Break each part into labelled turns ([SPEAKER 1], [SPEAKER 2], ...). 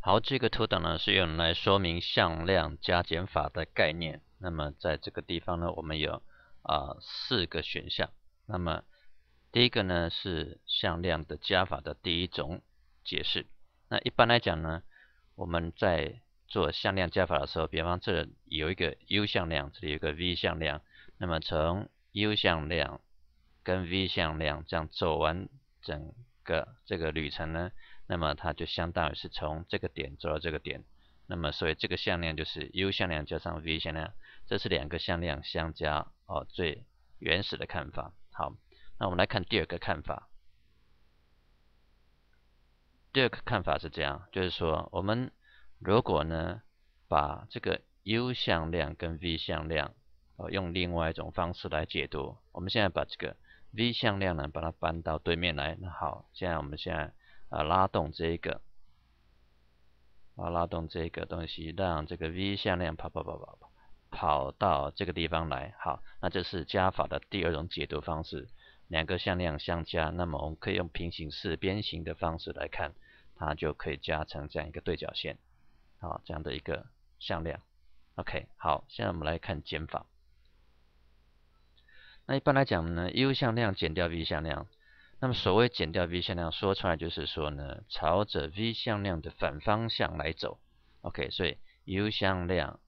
[SPEAKER 1] 好，这个图档呢是用来说明向量加减法的概念。那么在这个地方呢，我们有啊四个选项。那么第一个呢是向量的加法的第一种解释。那一般来讲呢，我们在做向量加法的时候，比方这有一个 u 向量，这里有个 v 向量，那么从 u 向量跟 v 向量这样走完整。个这个旅程呢，那么它就相当于是从这个点走到这个点，那么所以这个向量就是 u 向量加上 v 向量，这是两个向量相加哦，最原始的看法。好，那我们来看第二个看法，第二个看法是这样，就是说我们如果呢把这个 u 向量跟 v 向量哦用另外一种方式来解读，我们现在把这个。v 向量呢，把它搬到对面来。那好，现在我们现在呃拉动这一个，啊拉动这个东西，让这个 v 向量跑跑跑跑跑跑到这个地方来。好，那这是加法的第二种解读方式，两个向量相加，那么我们可以用平行四边形的方式来看，它就可以加成这样一个对角线，好这样的一个向量。OK，好，现在我们来看减法。那一般来讲呢，u 向量减掉 v 向量，那么所谓减掉 v 向量，说出来就是说呢，朝着 v 向量的反方向来走，OK？所以 u 向量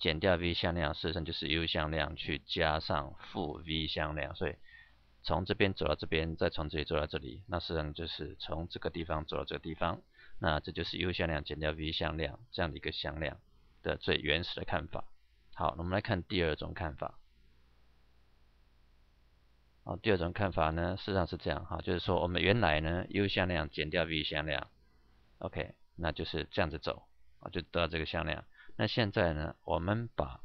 [SPEAKER 1] 减掉 v 向量，事实上就是 u 向量去加上负 v 向量，所以从这边走到这边，再从这里走到这里，那事实上就是从这个地方走到这个地方，那这就是 u 向量减掉 v 向量这样的一个向量的最原始的看法。好，我们来看第二种看法。哦，第二种看法呢，事实上是这样哈，就是说我们原来呢，u 向量减掉 v 向量，OK，那就是这样子走，啊，就得到这个向量。那现在呢，我们把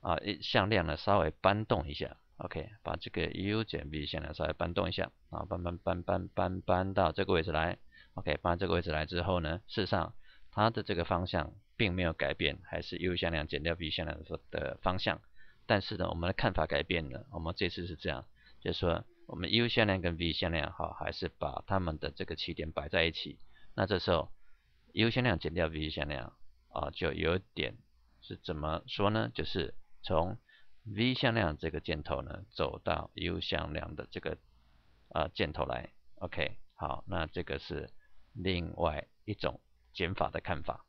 [SPEAKER 1] 啊，向量呢稍微搬动一下，OK，把这个 u 减 b 向量稍微搬动一下，啊，搬搬搬搬搬搬到这个位置来，OK，搬到这个位置来之后呢，事实上它的这个方向并没有改变，还是 u 向量减掉 b 向量的的方向，但是呢，我们的看法改变了，我们这次是这样。就说我们 u 向量跟 v 向量好，还是把它们的这个起点摆在一起。那这时候 u 向量减掉 v 向量啊，就有点是怎么说呢？就是从 v 向量这个箭头呢，走到 u 向量的这个啊箭头来。OK，好，那这个是另外一种减法的看法。